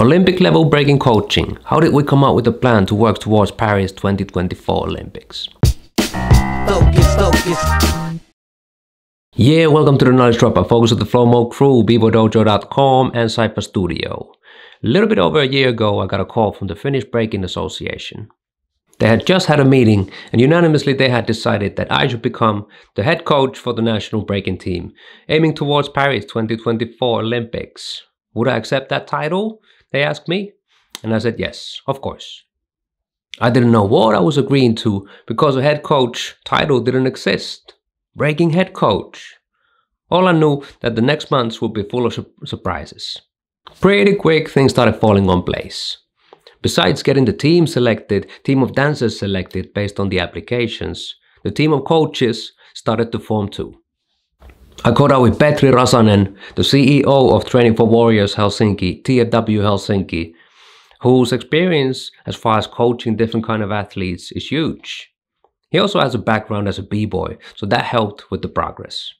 Olympic level breaking coaching. How did we come up with a plan to work towards Paris 2024 Olympics? Focus, focus. Yeah, welcome to the Knowledge by Focus of the Flowmo crew, BeboDojo.com and Cypher Studio. A little bit over a year ago, I got a call from the Finnish Breaking Association. They had just had a meeting and unanimously they had decided that I should become the head coach for the national breaking team, aiming towards Paris 2024 Olympics. Would I accept that title? They asked me, and I said, yes, of course. I didn't know what I was agreeing to because a head coach title didn't exist. Breaking head coach. All I knew that the next months would be full of su surprises. Pretty quick, things started falling on place. Besides getting the team selected, team of dancers selected based on the applications, the team of coaches started to form too. I caught up with Petri Rasanen, the CEO of Training for Warriors Helsinki, TFW Helsinki, whose experience as far as coaching different kind of athletes is huge. He also has a background as a b-boy, so that helped with the progress.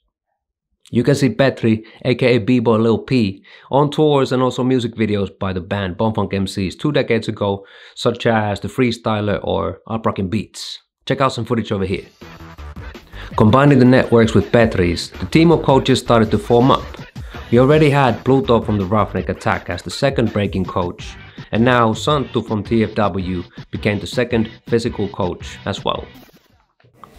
You can see Petri, aka b-boy Lil P, on tours and also music videos by the band Bonfunk MCs two decades ago, such as The Freestyler or uprocking Beats. Check out some footage over here. Combining the networks with batteries, the team of coaches started to form up. We already had Pluto from the Roughneck attack as the second breaking coach, and now Santu from TFW became the second physical coach as well.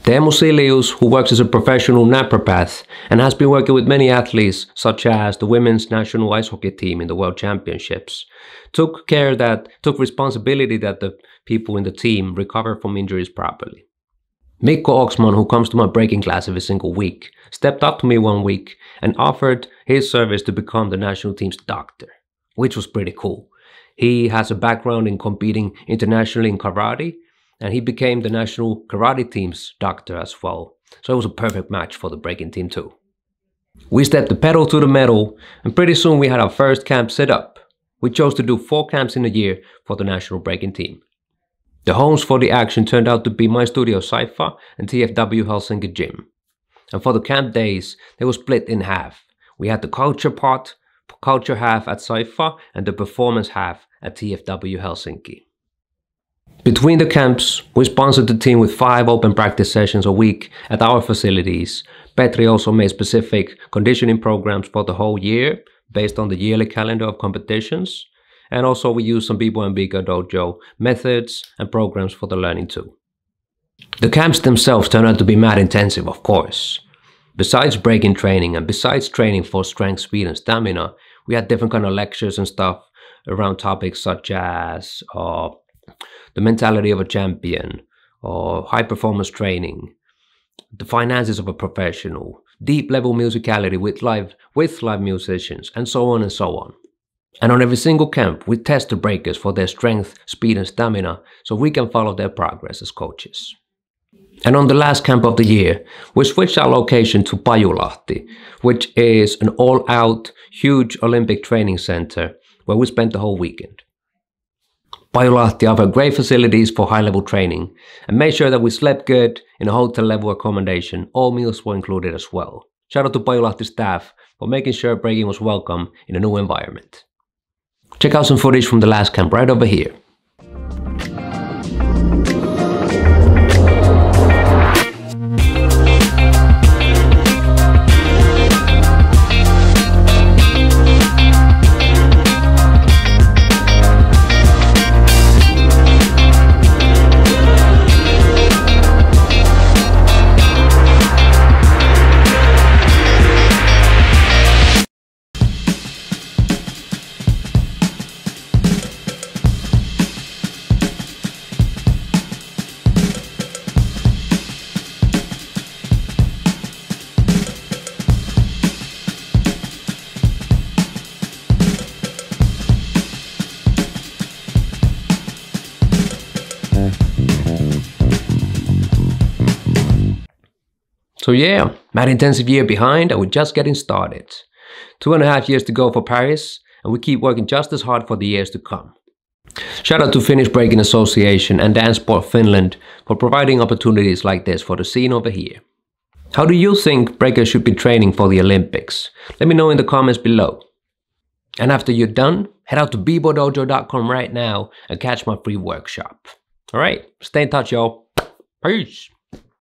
Teemu Silius, who works as a professional naturopath and has been working with many athletes such as the women's national ice hockey team in the World Championships, took care that took responsibility that the people in the team recover from injuries properly. Mikko Oxman, who comes to my breaking class every single week, stepped up to me one week and offered his service to become the national team's doctor, which was pretty cool. He has a background in competing internationally in karate, and he became the national karate team's doctor as well. So it was a perfect match for the breaking team too. We stepped the pedal to the metal, and pretty soon we had our first camp set up. We chose to do four camps in a year for the national breaking team. The homes for the action turned out to be My Studio Cypher and TFW Helsinki Gym. And for the camp days, they were split in half. We had the culture part, culture half at Cypher and the performance half at TFW Helsinki. Between the camps, we sponsored the team with five open practice sessions a week at our facilities. Petri also made specific conditioning programs for the whole year based on the yearly calendar of competitions and also we use some Bebo and Bika Dojo methods and programs for the learning too. The camps themselves turn out to be mad intensive, of course. Besides breaking training and besides training for strength, speed and stamina, we had different kind of lectures and stuff around topics such as uh, the mentality of a champion or high performance training, the finances of a professional, deep level musicality with live with live musicians, and so on and so on. And on every single camp, we test the breakers for their strength, speed, and stamina so we can follow their progress as coaches. And on the last camp of the year, we switched our location to Pajulahti, which is an all out, huge Olympic training center where we spent the whole weekend. Pajulahti offer great facilities for high level training and made sure that we slept good in a hotel level accommodation. All meals were included as well. Shout out to Pajulahti staff for making sure breaking was welcome in a new environment. Check out some footage from the last camp right over here. So yeah, my intensive year behind, I was just getting started. Two and a half years to go for Paris, and we keep working just as hard for the years to come. Shout out to Finnish Breaking Association and Danceport Finland for providing opportunities like this for the scene over here. How do you think breakers should be training for the Olympics? Let me know in the comments below. And after you're done, head out to bebodojo.com right now and catch my free workshop. Alright, stay in touch y'all. Peace!